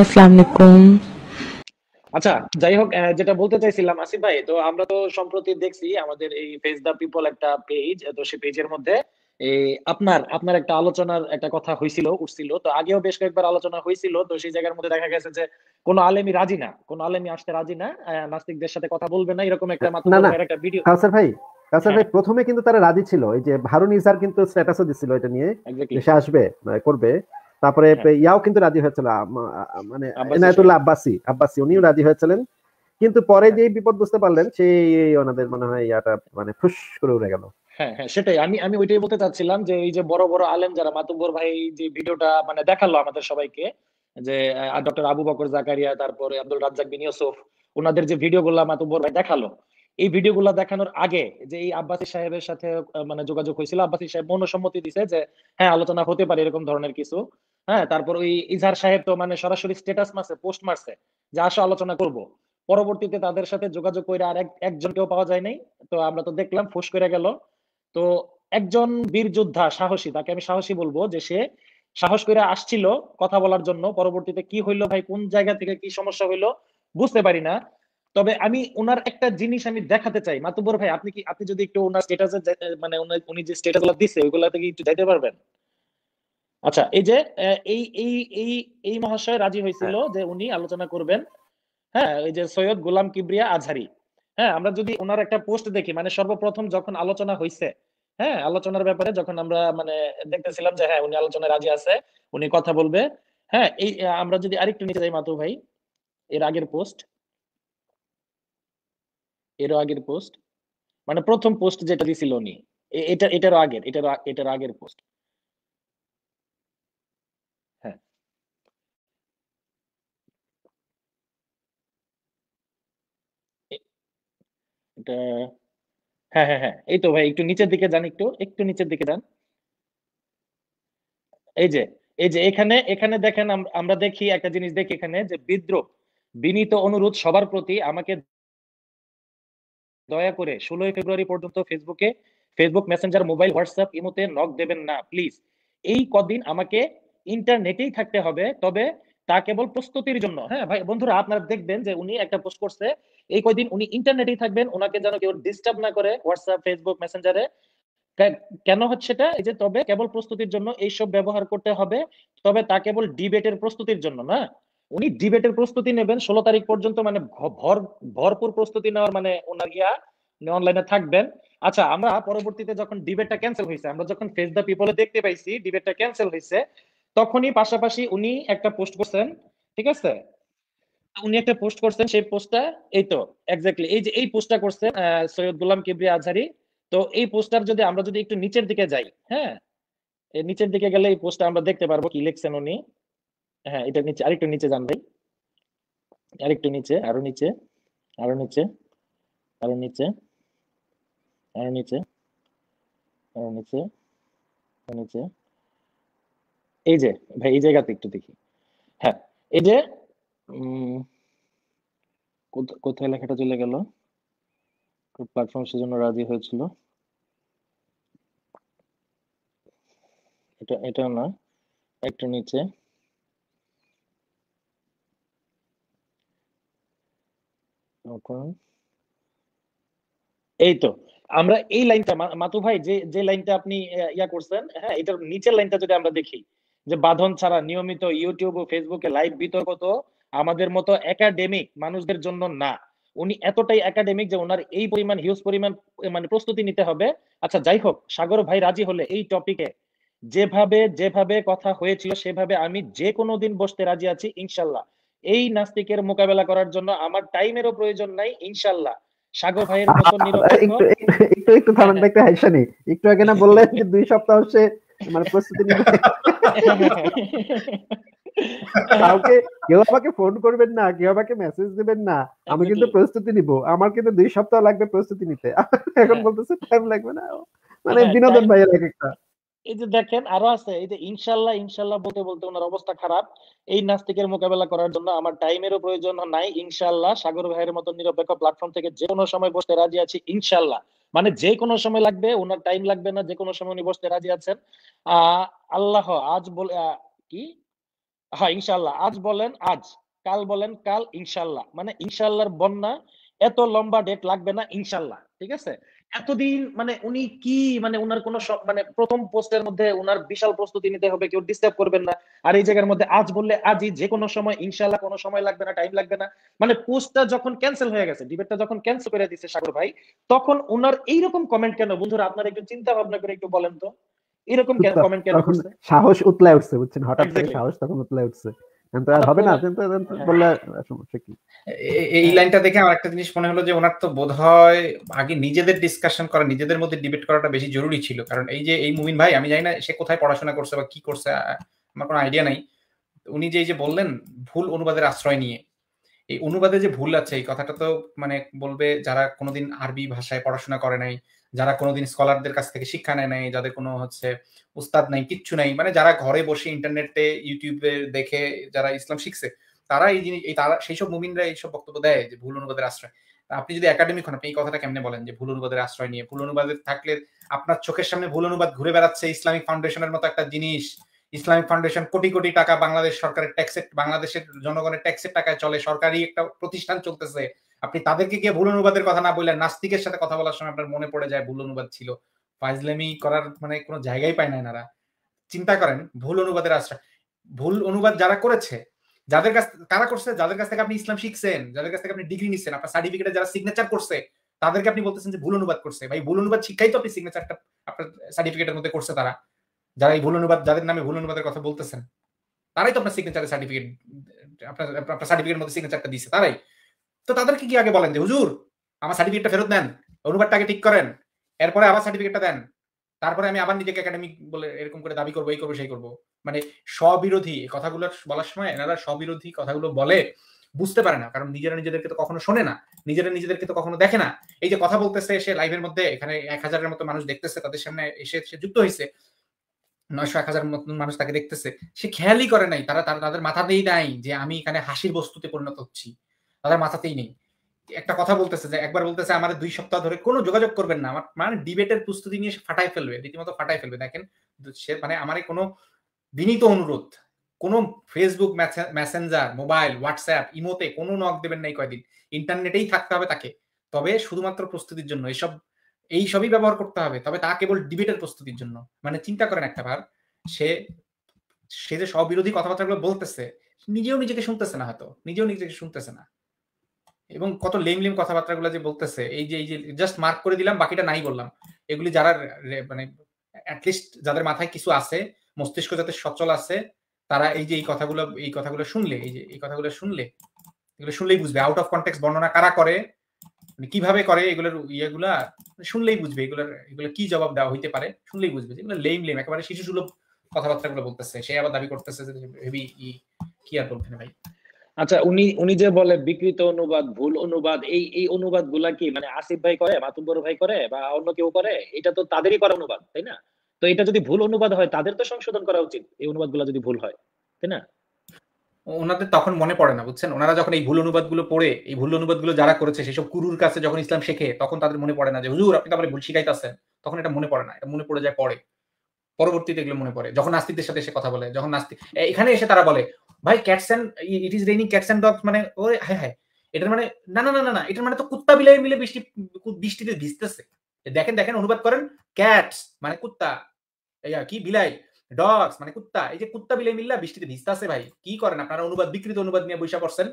আচ্ছা যাই হোক যেটা বলতে চাইছিলাম আসিফ ভাই তো আমরা তো সম্প্রতি দেখছি আমাদের এই ফেস দা পিপল একটা পেজ তো সেই পেজের মধ্যে আপনার আপনার একটা আলোচনার একটা কথা হয়েছিল উঠছিল তো আগেও বেশ কয়েকবার আলোচনা হয়েছিল তো সেই জায়গার মধ্যে দেখা গেছে যে কোনো আলেমি রাজি না কোনো আলেমি আসতে রাজি না নাস্তিকদের সাথে কথা বলবে না এরকম একটা মাত্র একটা ভিডিও কাউসার ভাই আচ্ছা ভাই হ্যাঁ। প্রথমে কিন্তু তারা রাজি ছিল এই যে হারুন ইসার কিন্তু স্ট্যাটাসও দিছিল এটা নিয়ে সে আসবে মানে করবে তারপরে হ্যাঁ। ইয়াও কিন্তু রাজি হয়েছিল মানে এনায়তুল্লাহ আব্বাসি আব্বাসি উনিও রাজি হয়েছিলেন কিন্তু পরে হ্যাঁ। যে বিপদ বুঝতে পারলেন সেই ওনাদের মনে হয় ইয়াটা মানে ফুস করে উড়ে গেল হ্যাঁ হ্যাঁ সেটাই আমি আমি ওইটাই বলতে চাচ্ছিলাম যে এই যে বড় বড় আলেম যারা মাতুব্বর ভাই যে ভিডিওটা মানে দেখালো আমাদের সবাইকে যে ডক্টর আবু বকর জাকারিয়া তারপরে আব্দুল রাজ্জাক বিন ইউসুফ ওনাদের যে ভিডিও গুলো মাতুব্বর ভাই দেখালো এই ভিডিওগুলো দেখানোর আগে যে এই আব্বাসি সাহেবের সাথে মানে যোগাযোগ হয়েছিল আব্বাসি সাহেব মনসম্মতি দিছে যে হ্যাঁ আলোচনা হতে পারে এরকম ধরনের কিছু হ্যাঁ তারপর ওই ইজহার সাহেব তো মানে সরাসরি স্টেটাস মারছে পোস্ট মারছে যে আসো আলোচনা করব পরবর্তীতে তাদের সাথে যোগাযোগ করে আর একজনকেও পাওয়া যায় নাই তো আমরা তো দেখলাম ফোস করে গেল তো একজন বীর যোদ্ধা সাহসী তাকে আমি সাহসী বলবো যে সে সাহস করে আসছিল কথা বলার জন্য পরবর্তীতে কি হইলো ভাই কোন জায়গা থেকে কি সমস্যা হইলো বুঝতে পারি না তবে আমি ওনার একটা জিনিস আমি দেখাতে চাই মাতুবর ভাই আপনি কি আপনি যদি একটু ওনার স্টেটাস মানে উনি যে স্টেটাস গুলো দিছে ওইগুলাতে কি একটু যাইতে পারবেন আচ্ছা এই যে এই এই এই এই মহাশয় রাজি হয়েছিল হ্যাঁ। যে উনি আলোচনা করবেন হ্যাঁ এই যে সৈয়দ গোলাম কিবরিয়া আজহারি হ্যাঁ আমরা যদি ওনার একটা পোস্ট দেখি মানে সর্বপ্রথম যখন আলোচনা হয়েছে হ্যাঁ আলোচনার ব্যাপারে যখন আমরা মানে দেখতেছিলাম যে হ্যাঁ উনি আলোচনায় রাজি আছে উনি কথা বলবে হ্যাঁ এই আমরা যদি আরেকটু নিতে যাই মাতু ভাই এর আগের পোস্ট এর আগের পোস্ট মানে প্রথম পোস্ট যেটা দিছিল উনি এটা এটার আগের এটা এটার আগের পোস্ট হ্যাঁ এটা হ্যাঁ হ্যাঁ হ্যাঁ এই তো ভাই একটু নিচের দিকে যান একটু একটু নিচের দিকে যান এই যে এই যে এখানে এখানে দেখেন আমরা দেখি একটা জিনিস দেখি এখানে যে বিদ্রোহ বিনীত অনুরোধ সবার প্রতি আমাকে দয়া করে ষোলোই ফেব্রুয়ারি পর্যন্ত ফেসবুকে ফেসবুক মেসেঞ্জার মোবাইল হোয়াটসঅ্যাপ ইমোতে নক দেবেন না প্লিজ এই কদিন আমাকে ইন্টারনেটেই থাকতে হবে তবে তা কেবল প্রস্তুতির জন্য হ্যাঁ ভাই বন্ধুরা আপনারা দেখবেন যে উনি একটা পোস্ট করছে এই কয়দিন উনি ইন্টারনেটেই থাকবেন ওনাকে যেন কেউ ডিস্টার্ব না করে হোয়াটসঅ্যাপ ফেসবুক মেসেঞ্জারে কেন হচ্ছে এটা এই যে তবে কেবল প্রস্তুতির জন্য এইসব ব্যবহার করতে হবে তবে তা কেবল ডিবেটের প্রস্তুতির জন্য না উনি ডিবেটের প্রস্তুতি নেবেন ষোলো তারিখ পর্যন্ত মানে ভর ভরপুর প্রস্তুতি নেওয়ার মানে ওনার ইয়া অনলাইনে থাকবেন আচ্ছা আমরা পরবর্তীতে যখন ডিবেটটা ক্যান্সেল হয়েছে আমরা যখন ফেস দ্য পিপলে দেখতে পাইছি ডিবেটটা ক্যান্সেল হয়েছে তখনই পাশাপাশি উনি একটা পোস্ট করছেন ঠিক আছে উনি একটা পোস্ট করছেন সেই পোস্টটা এই তো এক্স্যাক্টলি এই যে এই পোস্টটা করছেন সৈয়দ গুলাম কিবরি আজহারি তো এই পোস্টার যদি আমরা যদি একটু নিচের দিকে যাই হ্যাঁ নিচের দিকে গেলে এই পোস্টটা আমরা দেখতে পারবো কি লিখছেন উনি হ্যাঁ এটা নিচে আরেকটু নিচে যান ভাই আরেকটু নিচে আরো নিচে আরো নিচে আরো নিচে আরো নিচে আরো নিচে নিচে এই যে ভাই এই জায়গাতে একটু দেখি হ্যাঁ এই যে কোথায় লেখাটা চলে গেল প্ল্যাটফর্ম সেজন্য রাজি হয়েছিল এটা এটা না একটু নিচে এই তো আমরা এই লাইনটা মাতু ভাই যে যে লাইনটা আপনি ইয়া করছেন হ্যাঁ এটার নিচের লাইনটা যদি আমরা দেখি যে বাঁধন ছাড়া নিয়মিত ইউটিউব ও ফেসবুকে লাইভ বিতর্ক তো আমাদের মতো একাডেমিক মানুষদের জন্য না উনি এতটাই একাডেমিক যে ওনার এই পরিমাণ হিউজ পরিমাণ মানে প্রস্তুতি নিতে হবে আচ্ছা যাই হোক সাগর ভাই রাজি হলে এই টপিকে যেভাবে যেভাবে কথা হয়েছিল সেভাবে আমি যে কোনো দিন বসতে রাজি আছি ইনশাল্লাহ এই নাস্তিকের মোকাবেলা করার জন্য আমার টাইমেরও প্রয়োজন নাই ইনশাল্লাহ সাগর ভাইয়ের মতন একটু একটু থামেন হ্যাঁ, হ্যাঁ। একটু আগে না বললেন যে দুই সপ্তাহ সে মানে প্রস্তুতি কাউকে কেউ আমাকে ফোন করবেন না কেউ আমাকে মেসেজ দিবেন না আমি কিন্তু প্রস্তুতি নিব আমার কিন্তু দুই সপ্তাহ লাগবে প্রস্তুতি নিতে এখন হ্যাঁ। বলতেছে টাইম লাগবে না মানে বিনোদন ভাইয়ের এক একটা এই যে দেখেন আরো আছে এই যে ইনশাল্লাহ ইনশাল্লাহ বলতে বলতে ওনার অবস্থা খারাপ এই নাস্তিকের মোকাবেলা করার জন্য আমার টাইমেরও প্রয়োজন নাই ইনশাল্লাহ সাগর ভাইয়ের মতো নিরপেক্ষ প্ল্যাটফর্ম থেকে যে কোনো সময় বসতে রাজি আছি ইনশাল্লাহ মানে যে কোনো সময় লাগবে ওনার টাইম লাগবে না যে কোনো সময় উনি বসতে রাজি আছেন আহ আল্লাহ আজ বলে কি হ্যাঁ ইনশাল্লাহ আজ বলেন আজ কাল বলেন কাল ইনশাল্লাহ মানে ইনশাল্লাহর বন্যা এত লম্বা ডেট লাগবে না ইনশাল্লাহ ঠিক আছে এতদিন মানে উনি কি মানে ওনার কোন মানে প্রথম পোস্টের মধ্যে ওনার বিশাল প্রস্তুতি নিতে হবে কেউ ডিস্টার্ব করবেন না আর এই জায়গার মধ্যে আজ বললে আজই যে কোনো সময় ইনশাল্লাহ কোনো সময় লাগবে না টাইম লাগবে না মানে পোস্টটা যখন ক্যান্সেল হয়ে গেছে ডিবেটটা যখন ক্যান্সেল করে দিয়েছে সাগর ভাই তখন ওনার এইরকম কমেন্ট কেন বন্ধুরা আপনারা একটু চিন্তা ভাবনা করে একটু বলেন তো এরকম কমেন্ট কেন সাহস উতলায় উঠছে বুঝছেন হঠাৎ করে সাহস তখন উতলায় উঠছে এই লাইনটা দেখে আমার একটা জিনিস মনে হলো যে ওনার তো বোধ হয় আগে নিজেদের ডিসকাশন করা নিজেদের মধ্যে ডিবেট করাটা বেশি জরুরি ছিল কারণ এই যে এই মুমিন ভাই আমি জানি না সে কোথায় পড়াশোনা করছে বা কি করছে আমার কোনো আইডিয়া নাই উনি যে এই যে বললেন ভুল অনুবাদের আশ্রয় নিয়ে এই অনুবাদে যে ভুল আছে এই কথাটা তো মানে বলবে যারা কোনোদিন আরবি ভাষায় পড়াশোনা করে নাই যারা কোনোদিন স্কলারদের কাছ থেকে শিক্ষা নেয় নাই যাদের কোনো হচ্ছে উস্তাদ নাই কিচ্ছু নাই মানে যারা ঘরে বসে ইন্টারনেটে ইউটিউবে দেখে যারা ইসলাম শিখছে তারা এই জিনিস তারা সেই সব মুমিনরা এইসব বক্তব্য দেয় যে ভুল অনুবাদের আশ্রয় আপনি যদি একাডেমিক হন আপনি এই কথাটা কেমনে বলেন যে ভুল অনুবাদের আশ্রয় নিয়ে ভুল অনুবাদ থাকলে আপনার চোখের সামনে ভুল অনুবাদ ঘুরে বেড়াচ্ছে ইসলামিক ফাউন্ডেশনের মতো একটা জিনিস ইসলামিক ফাউন্ডেশন কোটি কোটি টাকা বাংলাদেশ সরকারের ট্যাক্সের বাংলাদেশের জনগণের ট্যাক্সের টাকায় চলে সরকারি একটা প্রতিষ্ঠান চলতেছে আপনি তাদেরকে গিয়ে ভুল অনুবাদের কথা না বললেন নাস্তিকের সাথে কথা বলার সময় আপনার মনে পড়ে যায় ভুল অনুবাদ ছিল ফাইজলামি করার মানে কোনো জায়গাই পায় না এনারা চিন্তা করেন ভুল অনুবাদের আশ্রয় ভুল অনুবাদ যারা করেছে যাদের কাছ কারা করছে যাদের কাছ থেকে আপনি ইসলাম শিখছেন যাদের কাছ থেকে আপনি ডিগ্রি নিচ্ছেন আপনার সার্টিফিকেটে যারা সিগনেচার করছে তাদেরকে আপনি বলতেছেন যে ভুল অনুবাদ করছে ভাই ভুল অনুবাদ শিক্ষাই তো আপনি সিগনেচারটা আপনার সার্টিফিকেটের মধ্যে করছে তারা যারা এই ভুল অনুবাদ যাদের নামে ভুল অনুবাদের কথা বলতেছেন তারাই তো আপনার সিগনেচারের সার্টিফিকেট আপনার সার্টিফিকেটের মধ্যে সিগনেচারটা দিচ্ছে তারাই তো তাদেরকে কি আগে বলেন যে হুজুর আমার সার্টিফিকেটটা ফেরত নেন অনুবাদটা আগে ঠিক করেন এরপরে আবার সার্টিফিকেটটা দেন তারপরে আমি আবার নিজেকে একাডেমিক বলে এরকম করে দাবি করবো এই করবো সেই করবো মানে স্ববিরোধী কথাগুলো বলার সময় এনারা স্ববিরোধী কথাগুলো বলে বুঝতে পারে না কারণ নিজেরা নিজেদেরকে তো কখনো শোনে না নিজেরা নিজেদেরকে তো কখনো দেখে না এই যে কথা বলতেছে এসে লাইভের মধ্যে এখানে এক হাজারের মতো মানুষ দেখতেছে তাদের সামনে এসে সে যুক্ত হয়েছে নয়শো এক হাজার মতন মানুষ তাকে দেখতেছে সে খেয়ালই করে নাই তারা তারা তাদের মাথাতেই নাই যে আমি এখানে হাসির বস্তুতে পরিণত হচ্ছি তাদের মাথাতেই নেই একটা কথা বলতেছে যে একবার বলতেছে আমাদের দুই সপ্তাহ ধরে কোনো যোগাযোগ করবেন না আমার মানে ডিবেটের প্রস্তুতি নিয়ে ফাটাই ফেলবে রীতিমতো ফাটাই ফেলবে দেখেন সে মানে আমার কোনো বিনীত অনুরোধ কোন ফেসবুক মেসেঞ্জার মোবাইল হোয়াটসঅ্যাপ ইমোতে কোনো নক দেবেন নাই কয়দিন ইন্টারনেটেই থাকতে হবে তাকে তবে শুধুমাত্র প্রস্তুতির জন্য এসব এই সবই ব্যবহার করতে হবে তবে তা কেবল ডিবেটের প্রস্তুতির জন্য মানে চিন্তা করেন একটা ভার সে সে যে সব বিরোধী কথাবার্তাগুলো বলতেছে নিজেও নিজেকে শুনতেছে না হয়তো নিজেও নিজেকে শুনতেছে না এবং কত লেম লেম কথাবার্তাগুলো যে বলতেছে এই যে এই যে জাস্ট মার্ক করে দিলাম বাকিটা নাই বললাম এগুলি যারা মানে অ্যাটলিস্ট যাদের মাথায় কিছু আছে মস্তিষ্ক যাতে সচল আছে তারা এই যে এই কথাগুলো এই কথাগুলো শুনলে এই যে এই কথাগুলো শুনলে এগুলো শুনলেই বুঝবে আউট অফ কন্টেক্স বর্ণনা কারা করে মানে কিভাবে করে এগুলোর ইয়েগুলা মানে শুনলেই বুঝবে এগুলোর এগুলো কি জবাব দেওয়া হইতে পারে শুনলেই বুঝবে যেগুলো লেম লেম একেবারে শিশু সুলভ কথাবার্তাগুলো বলতেছে সে আবার দাবি করতেছে যে হেভি কি আর বলবে না ভাই আচ্ছা উনি উনি যে বলে বিকৃত অনুবাদ ভুল অনুবাদ এই এই অনুবাদ গুলা কি মানে আসিফ ভাই করে মাতুম বড় ভাই করে বা অন্য কেউ করে এটা তো তাদেরই করা অনুবাদ তাই না তো এটা যদি ভুল অনুবাদ হয় তাদের তো সংশোধন করা উচিত এই অনুবাদ গুলা যদি ভুল হয় তাই না ওনাদের তখন মনে পড়ে না বুঝছেন ওনারা যখন এই ভুল অনুবাদ গুলো পড়ে এই ভুল অনুবাদ গুলো যারা করেছে সেসব কুরুর কাছে যখন ইসলাম শেখে তখন তাদের মনে পড়ে না যে হুজুর আপনি তো আমার ভুল শিখাইতেছেন তখন এটা মনে পড়ে না এটা মনে পড়ে যায় পরে পরবর্তীতে এগুলো মনে পড়ে যখন নাস্তিকদের সাথে এসে কথা বলে যখন নাস্তিক এখানে এসে তারা বলে ভাই cats it is raining cats and dogs মানে ও হ্যাঁ হ্যাঁ এটার মানে না না না না না এটার মানে তো কুত্তা বিলাই মিলে বৃষ্টি বৃষ্টিতে ভিজতেছে দেখেন দেখেন অনুবাদ করেন ক্যাটস মানে কুত্তা কি বিলাই ডগস মানে কুত্তা এই যে কুত্তা বিলাই মিল্লা বৃষ্টিতে ভিজতেছে ভাই কি করেন আপনারা অনুবাদ বিকৃত অনুবাদ নিয়ে বৈশা পড়ছেন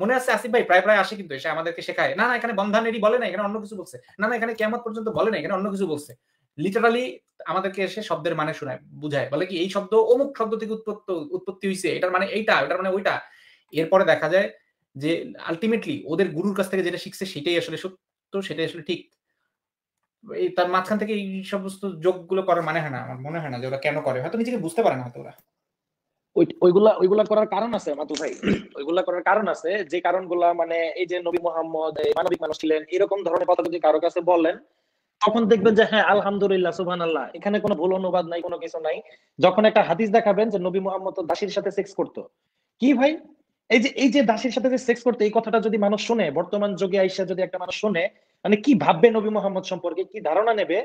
মনে আছে আসিফ ভাই প্রায় প্রায় আসে কিন্তু এসে আমাদেরকে শেখায় না না এখানে বন্ধানেরই বলে না এখানে অন্য কিছু বলছে না না এখানে কেমন পর্যন্ত বলে না এখানে অন্য কিছু বলছে লিটারালি আমাদেরকে এসে শব্দের মানে শোনায় বুঝায় বলে কি এই শব্দ অমুক শব্দ থেকে উৎপত্ত উৎপত্তি হয়েছে এটার মানে এইটা এটার মানে ওইটা এরপরে দেখা যায় যে আলটিমেটলি ওদের গুরুর কাছ থেকে যেটা শিখছে সেটাই আসলে সত্য সেটাই আসলে ঠিক এই তার মাঝখান থেকে এই সমস্ত যোগগুলো করার মানে হয় না আমার মনে হয় না যে ওরা কেন করে হয়তো নিজেকে বুঝতে পারে না হয়তো ওরা ওইগুলা ওইগুলা করার কারণ আছে মাতু ভাই ওইগুলা করার কারণ আছে যে কারণগুলা মানে এই যে নবী মোহাম্মদ মানবিক মানুষ ছিলেন এরকম ধরনের কথা যদি কারো কাছে বলেন তখন দেখবেন যে হ্যাঁ আলহামদুলিল্লাহ সুবহান আল্লাহ এখানে কোনো ভুল অনুবাদ নাই কোনো কিছু নাই যখন একটা হাদিস দেখাবেন যে নবী মোহাম্মদ দাসির সাথে সেক্স করত কি ভাই এই যে এই যে দাসির সাথে যে সেক্স করতে এই কথাটা যদি মানুষ শুনে বর্তমান যুগে আইসা যদি একটা মানুষ শুনে মানে কি ভাববে নবী মোহাম্মদ সম্পর্কে কি ধারণা নেবে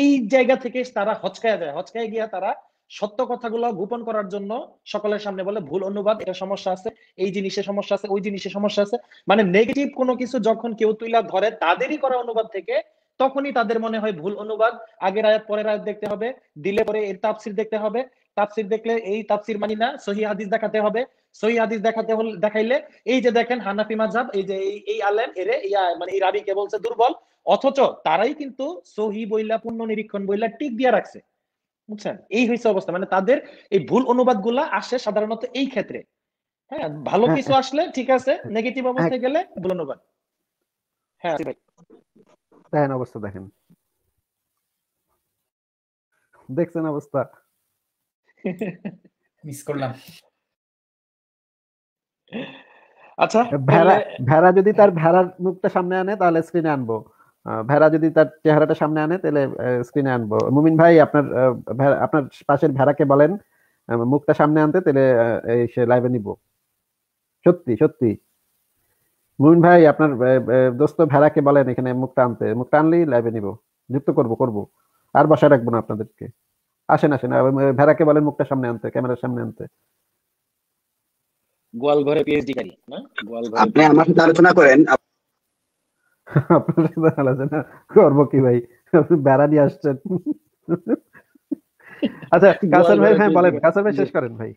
এই জায়গা থেকে তারা হচকায় যায় হচকায় গিয়া তারা সত্য কথাগুলো গোপন করার জন্য সকলের সামনে বলে ভুল অনুবাদ এটা সমস্যা আছে এই জিনিসের সমস্যা আছে ওই জিনিসের সমস্যা আছে মানে নেগেটিভ কোনো কিছু যখন কেউ তুইলা ধরে তাদেরই করা অনুবাদ থেকে তখনই তাদের মনে হয় ভুল অনুবাদ আগের আয়াত পরের আয়াত দেখতে হবে দিলে পরে এর তাপসির দেখতে হবে তাপসির দেখলে এই তাপসির মানি না সহি হাদিস দেখাতে হবে সহি হাদিস দেখাতে হল দেখাইলে এই যে দেখেন হানাফি মাঝাব এই যে এই আলেম এরে মানে এই কে বলছে দুর্বল অথচ তারাই কিন্তু সহি বইলা পূর্ণ নিরীক্ষণ বইলা টিক দিয়ে রাখছে বুঝছেন এই হয়েছে অবস্থা মানে তাদের এই ভুল অনুবাদ গুলা আসে সাধারণত এই ক্ষেত্রে হ্যাঁ ভালো হ্যাঁ, কিছু হ্যাঁ। আসলে ঠিক আছে নেগেটিভ অবস্থায় গেলে ভুল অনুবাদ হ্যাঁ ভাই দেখেন অবস্থা দেখেন দেখছেন অবস্থা মিস করলাম আচ্ছা ভেড়া ভেড়া যদি তার ভেড়ার মুখটা সামনে আনে তাহলে স্ক্রিনে আনবো ভেড়া যদি তার চেহারাটা সামনে আনে তাহলে স্ক্রিনে আনবো মুমিন ভাই আপনার আপনার পাশের ভেড়াকে বলেন মুখটা সামনে আনতে তাহলে সে লাইভে নিব সত্যি সত্যি মুমিন ভাই আপনার দোস্ত ভেড়াকে বলেন এখানে মুখ আনতে মুখ আনলেই লাইভে নিব যুক্ত করব করব আর বাসায় রাখবো না আপনাদেরকে আসেন আসেন ভেড়াকে বলেন মুখটা সামনে আনতে ক্যামেরার সামনে আনতে গোয়াল ঘরে পিএইচডি আপনি আমার সাথে আলোচনা করেন আপনার সাথে আলোচনা করবো কি ভাই বেড়া নিয়ে আসছেন আচ্ছা কাসার ভাই হ্যাঁ বলেন কাসার ভাই শেষ করেন ভাই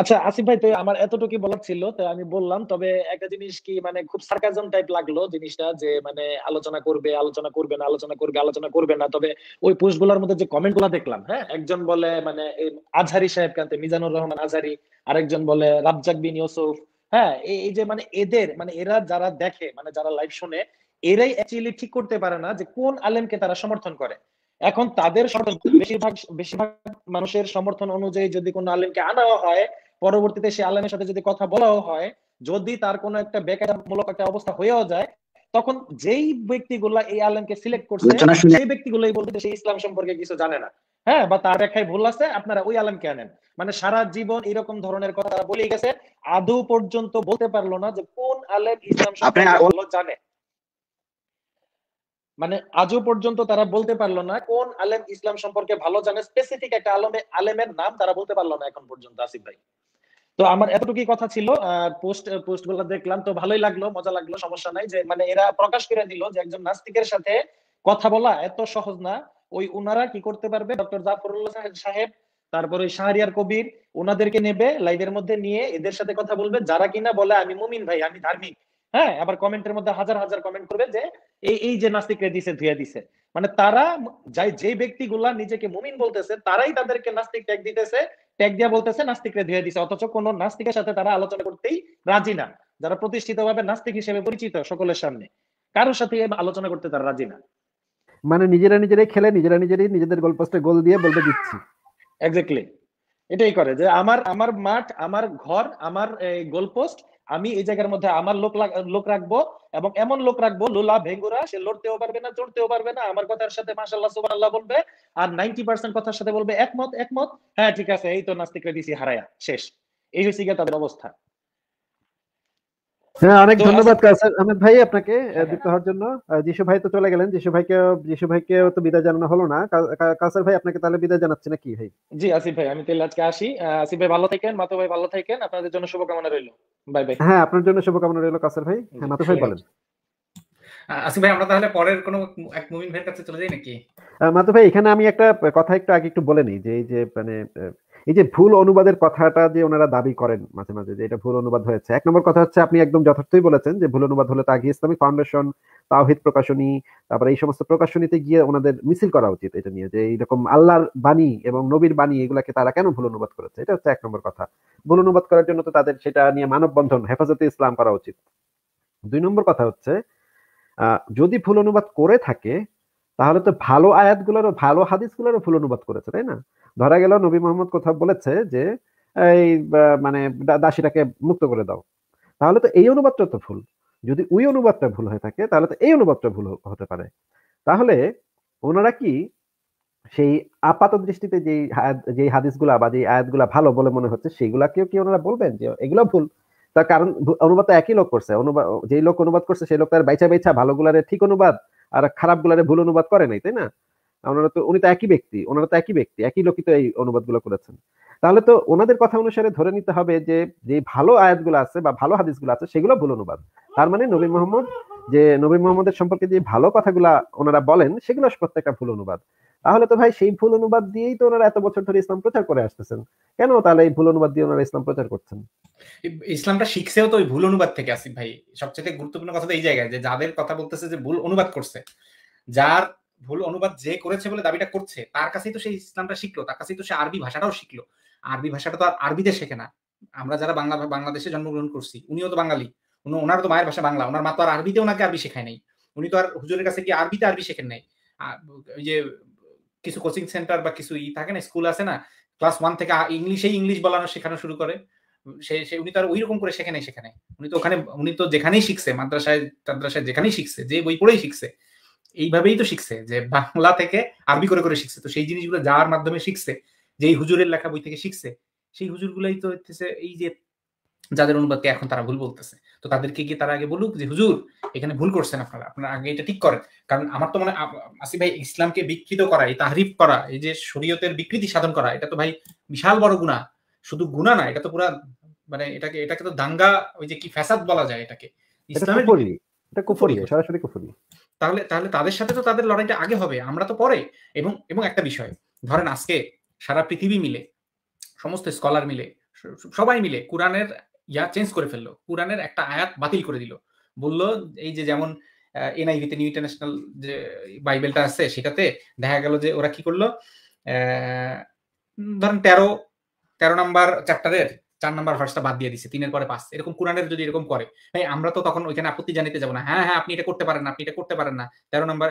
আচ্ছা আসিফ ভাই তো আমার এতটুকু বলার ছিল তো আমি বললাম তবে একটা জিনিস কি মানে খুব সার্কাজম টাইপ লাগলো জিনিসটা যে মানে আলোচনা করবে আলোচনা করবে না আলোচনা করবে আলোচনা করবে না তবে ওই পোস্ট গুলার মধ্যে যে কমেন্ট গুলা দেখলাম হ্যাঁ একজন বলে মানে আজহারি সাহেব কান্তে মিজানুর রহমান আজহারি আরেকজন বলে রাজ্জাক বিন ইউসুফ হ্যাঁ এই যে মানে এদের মানে এরা যারা দেখে মানে যারা লাইভ শুনে এরাই অ্যাকচুয়ালি ঠিক করতে পারে না যে কোন আলেমকে তারা সমর্থন করে এখন তাদের বেশিরভাগ বেশিরভাগ মানুষের সমর্থন অনুযায়ী যদি কোনো আলেমকে আনাও হয় পরবর্তীতে সে আলেমের সাথে যদি কথা বলাও হয় যদি তার কোন একটা বেকারমূলক একটা অবস্থা হয়েও যায় তখন যেই ব্যক্তিগুলা এই আলেমকে সিলেক্ট করছে সেই ব্যক্তিগুলোই বলতে সে ইসলাম সম্পর্কে কিছু জানে না হ্যাঁ বা তার ব্যাখ্যায় ভুল আছে আপনারা ওই আলেমকে আনেন মানে সারা জীবন এরকম ধরনের কথা বলে গেছে আদৌ পর্যন্ত বলতে পারলো না যে কোন আলেম ইসলাম সম্পর্কে জানে মানে আজও পর্যন্ত তারা বলতে পারলো না কোন আলেম ইসলাম সম্পর্কে ভালো জানে স্পেসিফিক একটা আলমে আলেমের নাম তারা বলতে পারলো না এখন পর্যন্ত আসিফ ভাই তো আমার এতটুকুই কথা ছিল পোস্ট পোস্ট গুলো দেখলাম তো ভালোই লাগলো মজা লাগলো সমস্যা নাই যে মানে এরা প্রকাশ করে দিল যে একজন নাস্তিকের সাথে কথা বলা এত সহজ না ওই উনারা কি করতে পারবে ডক্টর জাফরুল্লাহ সাহেব তারপরে ওই শাহরিয়ার কবির ওনাদেরকে নেবে লাইভের মধ্যে নিয়ে এদের সাথে কথা বলবে যারা কিনা বলে আমি মুমিন ভাই আমি ধার্মিক হ্যাঁ আবার কমেন্টের মধ্যে হাজার হাজার কমেন্ট করবে যে এই এই যে নাস্তিকরা দিছে ধুয়ে দিছে মানে তারা যাই যে ব্যক্তিগুলা নিজেকে মুমিন বলতেছে তারাই তাদেরকে নাস্তিক ট্যাগ দিতেছে ট্যাগ দিয়া বলতেছে নাস্তিকরা ধুয়ে দিছে অথচ কোন নাস্তিকের সাথে তারা আলোচনা করতেই রাজি না যারা প্রতিষ্ঠিতভাবে নাস্তিক হিসেবে পরিচিত সকলের সামনে কারোর সাথে আলোচনা করতে তারা রাজি না মানে নিজেরা নিজেরাই খেলে নিজেরা নিজেরাই নিজেদের গোল গোল দিয়ে বলতে দিচ্ছি এক্স্যাক্টলি এটাই করে যে আমার আমার মাঠ আমার ঘর আমার গোল পোস্ট আমি এই জায়গার মধ্যে আমার লোক লোক রাখবো এবং এমন লোক রাখবো লোলা ভেঙ্গুরা সে লড়তেও পারবে না চড়তেও পারবে না আমার কথার সাথে মাসাল্লাহ সুবাহ বলবে আর নাইনটি পার্সেন্ট কথার সাথে বলবে একমত একমত হ্যাঁ ঠিক আছে এই তো নাস্তিকরা দিছি হারায়া শেষ এই হয়েছে গিয়ে তাদের অবস্থা হ্যাঁ অনেক ধন্যবাদ আহমেদ ভাই আপনাকে যুক্ত হ্যাঁ, হ্যাঁ। হওয়ার জন্য যিশু ভাই তো চলে গেলেন যিশু ভাইকে যিশু ভাইকে তো বিদায় জানানো হলো না কাসার ভাই আপনাকে তাহলে বিদায় জানাচ্ছি ভাই জি আসিফ ভাই আমি আজকে আসি আসিফ ভাই ভালো থাকেন ভাই ভালো থাকেন আপনাদের জন্য শুভকামনা রইল বাই বাই হ্যাঁ আপনার জন্য শুভকামনা রইল কাসার ভাই হ্যাঁ ভাই বলেন আসিফ ভাই আমরা তাহলে পরের কোনো এক মুমিন ভাইয়ের কাছে চলে যাই নাকি ভাই এখানে আমি একটা কথা একটু আগে একটু বলে নিই যে এই যে মানে এই যে ভুল অনুবাদের কথাটা যে ওনারা দাবি করেন মাঝে মাঝে যে এটা ভুল অনুবাদ হয়েছে এক নম্বর কথা হচ্ছে আপনি একদম যথার্থই বলেছেন যে ভুল অনুবাদ হলে তাগি ইসলামিক ফাউন্ডেশন তাওহিদ প্রকাশনী তারপরে এই সমস্ত প্রকাশনীতে গিয়ে ওনাদের মিছিল করা উচিত এটা নিয়ে যে এইরকম আল্লাহর বাণী এবং নবীর বাণী এগুলাকে তারা কেন ভুল অনুবাদ করেছে এটা হচ্ছে এক নম্বর কথা ভুল অনুবাদ করার জন্য তো তাদের সেটা নিয়ে মানববন্ধন হেফাজতে ইসলাম করা উচিত দুই নম্বর কথা হচ্ছে যদি ভুল অনুবাদ করে থাকে তাহলে তো ভালো আয়াতগুলোরও ভালো হাদিসগুলোরও ভুল অনুবাদ করেছে তাই না ধরা গেল নবী মোহাম্মদ কথা বলেছে যে এই মানে দাসীটাকে মুক্ত করে দাও তাহলে তো এই অনুবাদটা তো ভুল যদি ওই অনুবাদটা ভুল হয়ে থাকে তাহলে তো এই অনুবাদটা ভুল হতে পারে তাহলে ওনারা কি সেই আপাত দৃষ্টিতে যে যে হাদিসগুলা বা যে আয়াতগুলা ভালো বলে মনে হচ্ছে সেগুলাকেও কি ওনারা বলবেন যে এগুলো ভুল তার কারণ অনুবাদ একই লোক করছে অনুবাদ যেই লোক অনুবাদ করছে সেই লোক তার বাইচা বাইচা গুলার ঠিক অনুবাদ আর খারাপ গুলারে ভুল অনুবাদ করে নাই তাই না ওনারা তো উনি তো একই ব্যক্তি ওনারা তো একই ব্যক্তি একই লোকই তো এই গুলো করেছেন তাহলে তো ওনাদের কথা অনুসারে ধরে নিতে হবে যে যে ভালো আয়াত গুলো আছে বা ভালো হাদিস গুলো আছে সেগুলো ভুল অনুবাদ তার মানে নবী মোহাম্মদ যে নবী মোহাম্মদের সম্পর্কে যে ভালো কথাগুলা ওনারা বলেন সেগুলো প্রত্যেকটা ভুল অনুবাদ তাহলে তো ভাই সেই ভুল অনুবাদ দিয়েই তো ওনারা এত বছর ধরে ইসলাম প্রচার করে আসতেছেন কেন তাহলে এই ভুল অনুবাদ দিয়ে ওনারা ইসলাম প্রচার করছেন ইসলামটা শিখছেও তো ওই ভুল অনুবাদ থেকে আসি ভাই সবচেয়ে গুরুত্বপূর্ণ কথা এই জায়গায় যে যাদের কথা বলতেছে যে ভুল অনুবাদ করছে যার ভুল অনুবাদ যে করেছে বলে দাবিটা করছে তার কাছেই তো সেই ইসলামটা শিখলো তার কাছেই তো সে আরবি ভাষাটাও শিখলো আরবি ভাষাটা তো আর আরবিতে শেখে না আমরা যারা বাংলা বাংলাদেশে জন্মগ্রহণ করছি উনিও তো বাঙালি ওনার তো মায়ের ভাষা বাংলা ওনার মা তো আর আরবিতে ওনাকে আরবি শেখায় নাই উনি তো আর হুজুরের কাছে কি আরবিতে আরবি শেখেন নাই ওই যে কিছু কোচিং সেন্টার বা কিছু ই থাকে না স্কুল আছে না ক্লাস ওয়ান থেকে ইংলিশে ইংলিশ বলানো শেখানো শুরু করে সে উনি তো আর ওই রকম করে শেখে নাই সেখানে উনি তো ওখানে উনি তো যেখানেই শিখছে মাদ্রাসায় মাদ্রাসায় যেখানেই শিখছে যে বই পড়েই শিখছে এইভাবেই তো শিখছে যে বাংলা থেকে আরবি করে করে শিখছে তো সেই জিনিসগুলো যাওয়ার মাধ্যমে শিখছে যেই হুজুরের লেখা বই থেকে শিখছে সেই হুজুরগুলাই তো হচ্ছে এই যে যাদের অনুবাদকে এখন তারা ভুল বলতেছে তো তাদেরকে কি তারা আগে বলুক যে হুজুর এখানে ভুল করছেন আপনারা আপনারা আগে এটা ঠিক করেন কারণ আমার তো মনে আসি ভাই ইসলামকে বিকৃত করা এই তাহরিফ করা এই যে শরীয়তের বিকৃতি সাধন করা এটা তো ভাই বিশাল বড় গুণা শুধু গুণা না এটা তো পুরা মানে এটাকে এটাকে তো দাঙ্গা ওই যে কি ফ্যাসাদ বলা যায় এটাকে ইসলামের এটা কুফরি সরাসরি কুফরি তাহলে তাহলে তাদের সাথে তো তাদের লড়াইটা আগে হবে আমরা তো পরে এবং এবং একটা বিষয় ধরেন আজকে সারা পৃথিবী মিলে সমস্ত স্কলার মিলে সবাই মিলে কোরআনের ইয়া চেঞ্জ করে ফেললো কোরআনের একটা আয়াত বাতিল করে দিল বললো এই যে যেমন এনআইভিতে নিউ ইন্টারন্যাশনাল যে বাইবেলটা আছে সেটাতে দেখা গেল যে ওরা কি করলো ধরেন তেরো তেরো নাম্বার চ্যাপ্টারের চার নাম্বার ভার্সটা বাদ দিয়ে দিচ্ছে তিনের পরে পাঁচ এরকম কোরআনের যদি এরকম করে ভাই আমরা তো তখন ওইখানে আপত্তি জানিতে যাবো না হ্যাঁ হ্যাঁ আপনি এটা করতে পারেন আপনি এটা করতে পারেন না তেরো নম্বর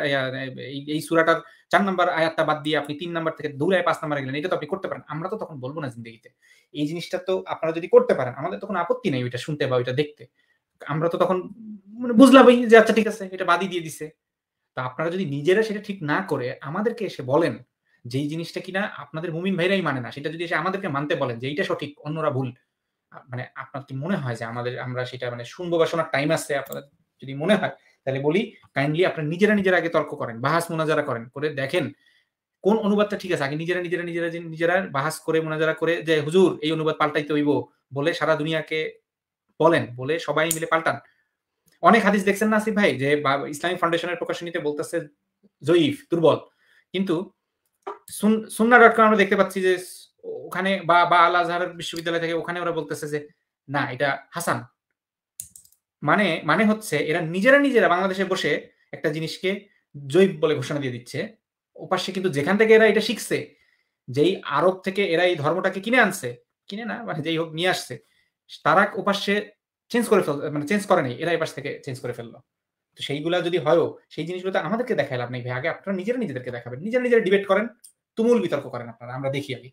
এই সুরাটার চার নাম্বার আয়াতটা বাদ দিয়ে আপনি তিন নাম্বার থেকে দূরে পাঁচ নম্বরে গেলেন এটা তো আপনি করতে পারেন আমরা তো তখন বলবো না জিন্দগিতে এই জিনিসটা তো আপনারা যদি করতে পারেন আমাদের তখন আপত্তি নেই ওইটা শুনতে বা ওইটা দেখতে আমরা তো তখন মানে বুঝলামই যে আচ্ছা ঠিক আছে এটা বাদই দিয়ে দিছে তা আপনারা যদি নিজেরা সেটা ঠিক না করে আমাদেরকে এসে বলেন যেই জিনিসটা কিনা আপনাদের মুমিন ভাইরাই মানে না সেটা যদি এসে আমাদেরকে মানতে বলেন যে এইটা সঠিক অন্যরা ভুল মানে আপনার কি মনে হয় যে আমাদের আমরা সেটা মানে শুনবো বা শোনার টাইম আছে আপনাদের যদি মনে হয় তাহলে বলি কাইন্ডলি আপনারা নিজেরা নিজেরা আগে তর্ক করেন বাহাস মোনাজারা করেন করে দেখেন কোন অনুবাদটা ঠিক আছে আগে নিজেরা নিজেরা নিজেরা নিজেরা বাহাস করে মোনাজারা করে যে হুজুর এই অনুবাদ পাল্টাইতে হইব বলে সারা দুনিয়াকে বলেন বলে সবাই মিলে পাল্টান অনেক হাদিস দেখছেন না আসিফ ভাই যে ইসলামিক ফাউন্ডেশনের প্রকাশনীতে বলতেছে জয়ীফ দুর্বল কিন্তু সুন্না ডট কম আমরা দেখতে পাচ্ছি যে ওখানে বা বা আল আজহার বিশ্ববিদ্যালয় থেকে ওখানে ওরা বলতেছে যে না এটা হাসান মানে মানে হচ্ছে এরা নিজেরা নিজেরা বাংলাদেশে বসে একটা জিনিসকে জৈব বলে ঘোষণা দিয়ে দিচ্ছে ওপাশে কিন্তু যেখান থেকে এরা এটা শিখছে যেই আরব থেকে এরা এই ধর্মটাকে কিনে আনছে কিনে না মানে যেই হোক নিয়ে আসছে তারা ওপাশে চেঞ্জ করে ফেল মানে চেঞ্জ করে নেই এরা এপাশ থেকে চেঞ্জ করে ফেললো তো সেইগুলা যদি হয়ও সেই জিনিসগুলো তো আমাদেরকে দেখাই লাভ নেই ভাই আগে আপনারা নিজেরা নিজেদেরকে দেখাবেন নিজেরা নিজেরা ডিবেট করেন তুমুল বিতর্ক করেন আপনারা আমরা দেখি আগে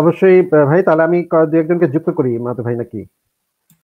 অবশ্যই ভাই তাহলে আমি দু একজনকে যুক্ত করি মাতু ভাই নাকি